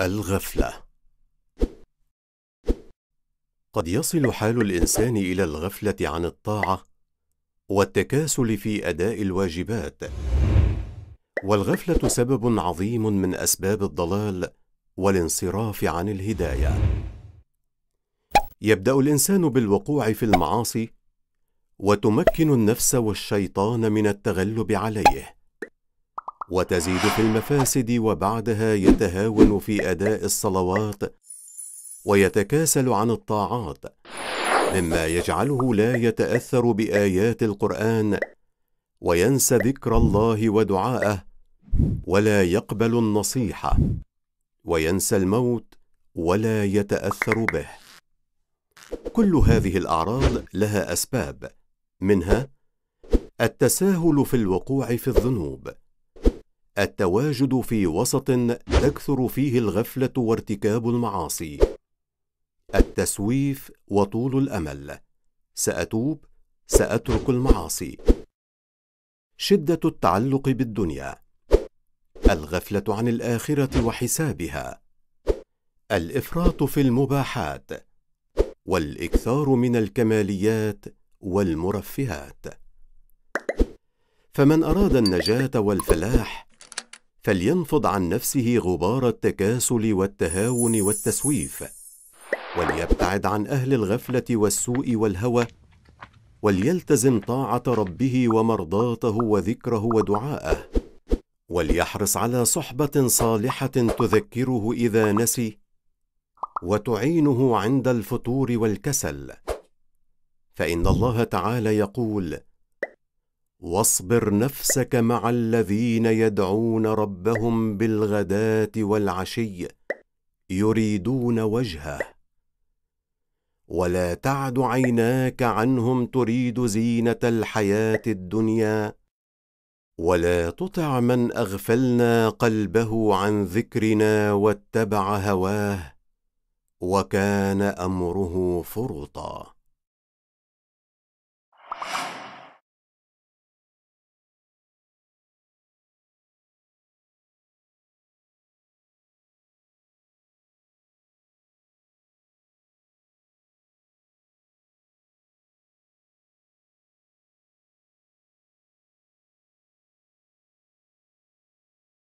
الغفلة قد يصل حال الإنسان إلى الغفلة عن الطاعة والتكاسل في أداء الواجبات والغفلة سبب عظيم من أسباب الضلال والانصراف عن الهداية يبدأ الإنسان بالوقوع في المعاصي وتمكن النفس والشيطان من التغلب عليه وتزيد في المفاسد وبعدها يتهاون في اداء الصلوات ويتكاسل عن الطاعات مما يجعله لا يتاثر بايات القران وينسى ذكر الله ودعاءه ولا يقبل النصيحه وينسى الموت ولا يتاثر به كل هذه الاعراض لها اسباب منها التساهل في الوقوع في الذنوب التواجد في وسط تكثر فيه الغفله وارتكاب المعاصي التسويف وطول الامل ساتوب ساترك المعاصي شده التعلق بالدنيا الغفله عن الاخره وحسابها الافراط في المباحات والاكثار من الكماليات والمرفهات فمن اراد النجاه والفلاح فلينفض عن نفسه غبار التكاسل والتهاون والتسويف وليبتعد عن اهل الغفله والسوء والهوى وليلتزم طاعه ربه ومرضاته وذكره ودعاءه وليحرص على صحبه صالحه تذكره اذا نسي وتعينه عند الفتور والكسل فان الله تعالى يقول واصبر نفسك مع الذين يدعون ربهم بالغداه والعشي يريدون وجهه ولا تعد عيناك عنهم تريد زينه الحياه الدنيا ولا تطع من اغفلنا قلبه عن ذكرنا واتبع هواه وكان امره فرطا